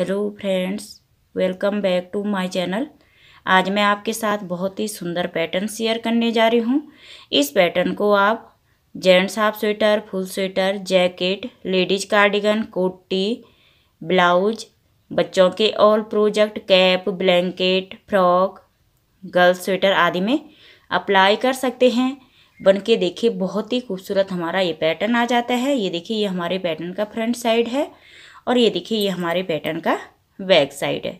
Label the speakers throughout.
Speaker 1: hello friends welcome back to my channel आज मैं आपके साथ बहुत ही सुंदर पैटर्न शेयर करने जा रही हूँ इस पैटर्न को आप gents half sweater full sweater jacket ladies cardigan कोटी ब्लाउज बच्चों के all project cap blanket frock girls sweater आदि में अप्लाई कर सकते हैं बन के देखिए बहुत ही खूबसूरत हमारा ये पैटर्न आ जाता है ये देखिए ये हमारे पैटर्न का फ्रंट साइड है और ये देखिए ये हमारे पैटर्न का बैक साइड है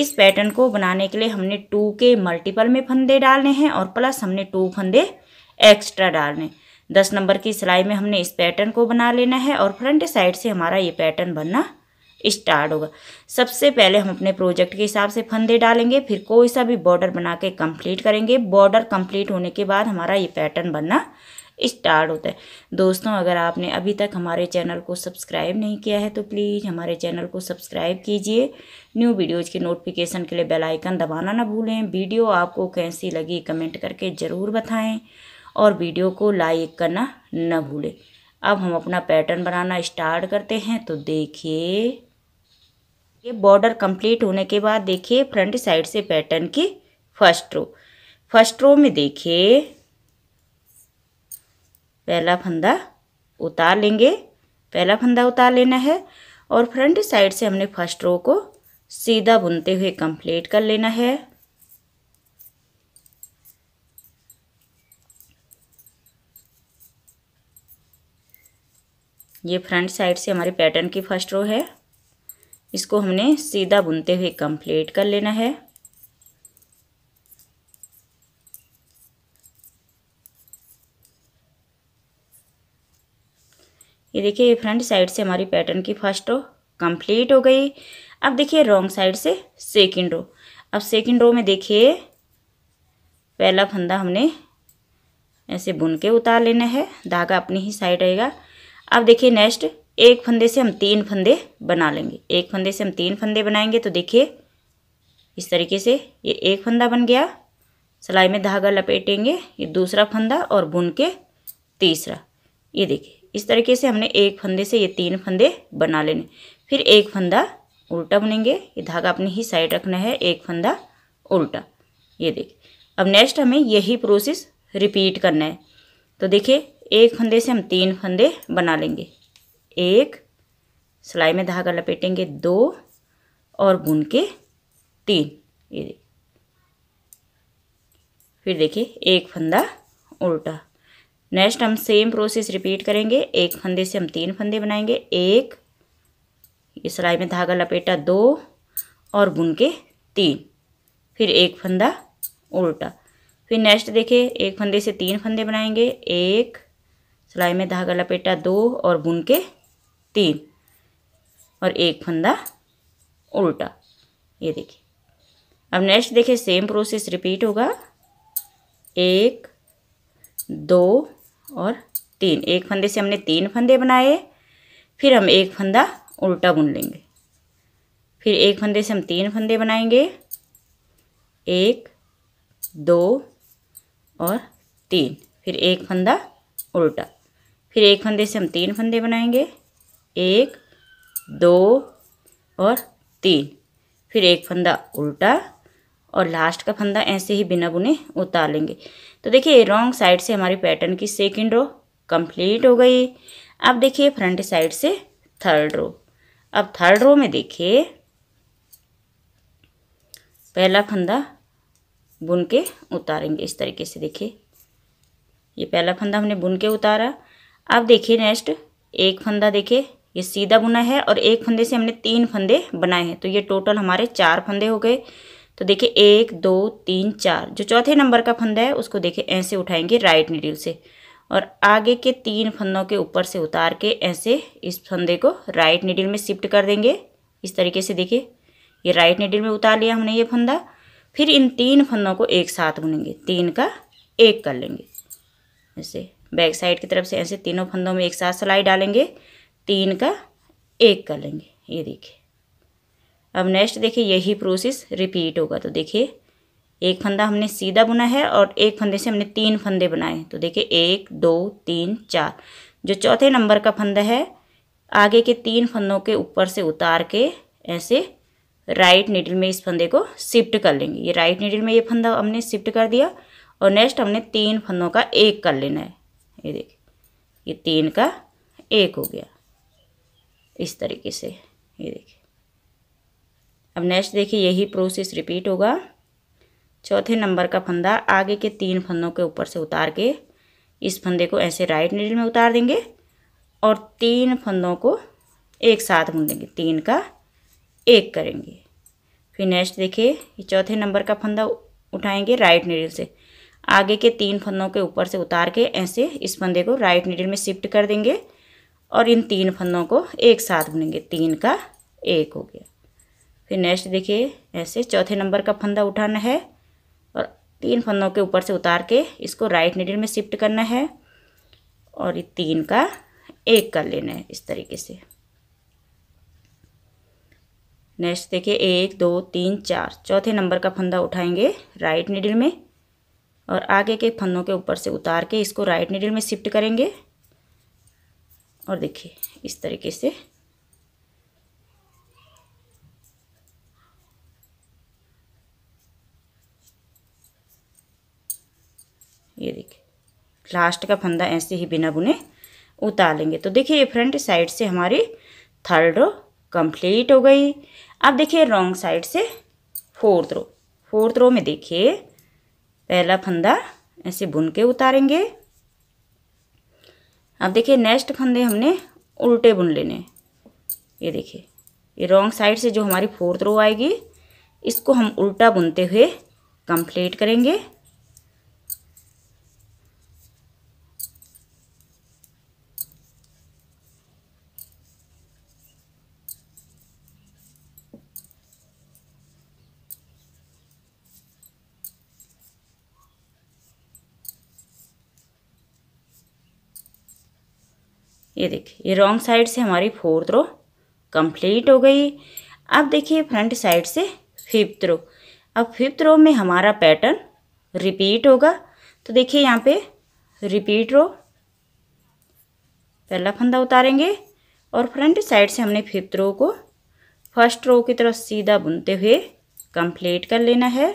Speaker 1: इस पैटर्न को बनाने के लिए हमने टू के मल्टीपल में फंदे डालने हैं और प्लस हमने टू फंदे एक्स्ट्रा डालने दस नंबर की सिलाई में हमने इस पैटर्न को बना लेना है और फ्रंट साइड से हमारा ये पैटर्न बनना स्टार्ट होगा सबसे पहले हम अपने प्रोजेक्ट के हिसाब से फंदे डालेंगे फिर कोई सा भी बॉर्डर बना के कंप्लीट करेंगे बॉर्डर कंप्लीट होने के बाद हमारा ये पैटर्न बनना स्टार्ट होता है दोस्तों अगर आपने अभी तक हमारे चैनल को सब्सक्राइब नहीं किया है तो प्लीज़ हमारे चैनल को सब्सक्राइब कीजिए न्यू वीडियोज़ के नोटिफिकेशन के लिए बेल आइकन दबाना ना भूलें वीडियो आपको कैसी लगी कमेंट करके ज़रूर बताएं और वीडियो को लाइक करना न भूलें अब हम अपना पैटर्न बनाना स्टार्ट करते हैं तो देखिए ये बॉर्डर कंप्लीट होने के बाद देखिए फ्रंट साइड से पैटर्न की फर्स्ट रो फर्स्ट रो में देखिए पहला फंदा उतार लेंगे पहला फंदा उतार लेना है और फ्रंट साइड से हमने फर्स्ट रो को सीधा बुनते हुए कंप्लीट कर लेना है ये फ्रंट साइड से हमारे पैटर्न की फर्स्ट रो है इसको हमने सीधा बुनते हुए कंप्लीट कर लेना है ये देखिए ये फ्रंट साइड से हमारी पैटर्न की फर्स्ट रो कंप्लीट हो गई अब देखिए रॉन्ग साइड से सेकंड रो अब सेकंड रो में देखिए पहला फंदा हमने ऐसे बुन के उतार लेना है धागा अपनी ही साइड रहेगा अब देखिए नेक्स्ट एक फंदे से हम तीन फंदे बना लेंगे एक फंदे से हम तीन फंदे बनाएंगे तो देखिए इस तरीके से ये एक फंदा बन गया सिलाई में धागा लपेटेंगे ये दूसरा फंदा और बुन के तीसरा ये देखिए इस तरीके से हमने एक फंदे से ये तीन फंदे बना लेने फिर एक फंदा उल्टा बुनेंगे ये धागा अपनी ही साइड रखना है एक फंदा उल्टा ये देखिए अब नेक्स्ट हमें यही प्रोसेस रिपीट करना है तो देखिए एक फंदे से हम तीन फंदे बना लेंगे एक सिलाई में धागा लपेटेंगे दो और बुन के तीन ये देखिए फिर देखिए एक फंदा उल्टा नेक्स्ट हम सेम प्रोसेस रिपीट करेंगे एक फंदे से हम तीन फंदे बनाएंगे एक ये सिलाई में धागा लपेटा दो और बुन के तीन फिर एक फंदा उल्टा फिर नेक्स्ट देखिए एक फंदे से तीन फंदे बनाएंगे एक सिलाई में धागा लपेटा दो और बुन के तीन और एक फंदा उल्टा ये देखिए अब नेक्स्ट देखिए सेम प्रोसेस रिपीट होगा एक दो और तीन एक फंदे से हमने तीन फंदे बनाए फिर हम एक फंदा उल्टा बुन लेंगे फिर एक फंदे से हम तीन फंदे बनाएंगे एक दो और तीन फिर एक फंदा उल्टा फिर एक फंदे से हम तीन फंदे बनाएंगे एक दो और तीन फिर एक फंदा उल्टा और लास्ट का फंदा ऐसे ही बिना बुने उतार लेंगे तो देखिए रॉन्ग साइड से हमारी पैटर्न की सेकेंड रो कंप्लीट हो गई अब देखिए फ्रंट साइड से थर्ड रो अब थर्ड रो में देखिए पहला फंदा बुन के उतारेंगे इस तरीके से देखिए ये पहला फंदा हमने बुन के उतारा अब देखिए नेक्स्ट एक फंदा देखिए ये सीधा बुना है और एक फंदे से हमने तीन फंदे बनाए हैं तो ये टोटल हमारे चार फंदे हो गए तो देखिए एक दो तीन चार जो चौथे नंबर का फंदा है उसको देखिए ऐसे उठाएंगे राइट नीडिल से और आगे के तीन फंदों के ऊपर से उतार के ऐसे इस फंदे को राइट नीडिल में शिफ्ट कर देंगे इस तरीके से देखिए ये राइट नीडिल में उतार लिया हमने ये फंदा फिर इन तीन फंदों को एक साथ बुनेंगे तीन का एक कर लेंगे ऐसे बैक साइड की तरफ से ऐसे तीनों फंदों में एक साथ सिलाई डालेंगे तीन का एक कर लेंगे ये देखिए अब नेक्स्ट देखिए यही प्रोसेस रिपीट होगा तो देखिए एक फंदा हमने सीधा बुना है और एक फंदे से हमने तीन फंदे बनाए तो देखिए एक दो तीन चार जो चौथे नंबर का फंदा है आगे के तीन फंदों के ऊपर से उतार के ऐसे राइट नीडल में इस फंदे को शिफ्ट कर लेंगे ये राइट नीडल में ये फंदा हमने शिफ्ट कर दिया और नेक्स्ट हमने तीन फंदों का एक कर लेना है ये देखिए ये तीन का एक हो गया इस तरीके से ये देखिए अब नेक्स्ट देखिए यही प्रोसेस रिपीट होगा चौथे नंबर का फंदा आगे के तीन फंदों के ऊपर से उतार के इस फंदे को ऐसे राइट नीडल में उतार देंगे और तीन फंदों को एक साथ देंगे तीन का एक करेंगे फिर नेक्स्ट देखिए चौथे नंबर का फंदा उठाएंगे राइट नीडल से आगे के तीन फंदों के ऊपर से उतार के ऐसे इस फंदे को राइट नीडल में शिफ्ट कर देंगे और इन तीन फंदों को एक साथ बुनेंगे तीन का एक हो गया फिर नेक्स्ट देखिए ऐसे चौथे नंबर का फंदा उठाना है और तीन फंदों के ऊपर से उतार के इसको राइट नीडल में शिफ्ट करना है और ये तीन का एक कर लेना है इस तरीके से नेक्स्ट देखिए एक दो तीन चार चौथे नंबर का फंदा उठाएंगे राइट नीडल में और आगे के फंदों के ऊपर से उतार के इसको राइट नीडल में शिफ्ट करेंगे और देखिए इस तरीके से लास्ट का फंदा ऐसे ही बिना बुने उतार लेंगे तो देखिए ये फ्रंट साइड से हमारी थर्ड रो कंप्लीट हो गई अब देखिए रॉन्ग साइड से फोर्थ रो फोर्थ रो में देखिए पहला फंदा ऐसे बुन के उतारेंगे अब देखिए नेक्स्ट फंदे हमने उल्टे बुन लेने ये देखिए ये रॉन्ग साइड से जो हमारी फोर्थ रो आएगी इसको हम उल्टा बुनते हुए कंप्लीट करेंगे ये देखिए ये रॉन्ग साइड से हमारी फोर्थ रो कंप्लीट हो गई अब देखिए फ्रंट साइड से फिफ्थ रो अब फिफ्थ रो में हमारा पैटर्न रिपीट होगा तो देखिए यहाँ पे रिपीट रो पहला फंदा उतारेंगे और फ्रंट साइड से हमने फिफ्थ रो को फर्स्ट रो की तरफ सीधा बुनते हुए कंप्लीट कर लेना है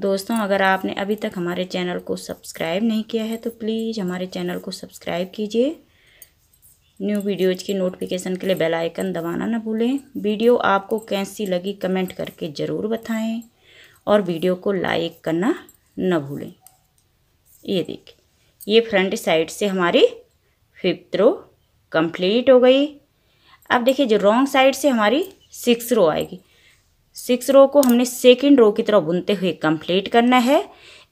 Speaker 1: दोस्तों अगर आपने अभी तक हमारे चैनल को सब्सक्राइब नहीं किया है तो प्लीज़ हमारे चैनल को सब्सक्राइब कीजिए न्यू वीडियोज़ की नोटिफिकेशन के लिए बेल आइकन दबाना ना भूलें वीडियो आपको कैसी लगी कमेंट करके ज़रूर बताएं और वीडियो को लाइक करना ना भूलें ये देखिए ये फ्रंट साइड से हमारी फिफ्थ रो कंप्लीट हो गई अब देखिए जो रॉन्ग साइड से हमारी सिक्स रो आएगी सिक्स रो को हमने सेकेंड रो की तरह बुनते हुए कंप्लीट करना है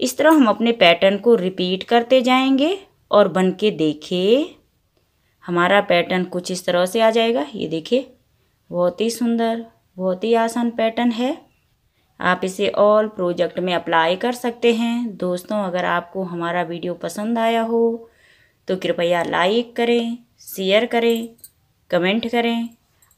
Speaker 1: इस तरह हम अपने पैटर्न को रिपीट करते जाएंगे और बन के देखे हमारा पैटर्न कुछ इस तरह से आ जाएगा ये देखिए बहुत ही सुंदर बहुत ही आसान पैटर्न है आप इसे ऑल प्रोजेक्ट में अप्लाई कर सकते हैं दोस्तों अगर आपको हमारा वीडियो पसंद आया हो तो कृपया लाइक करें शेयर करें कमेंट करें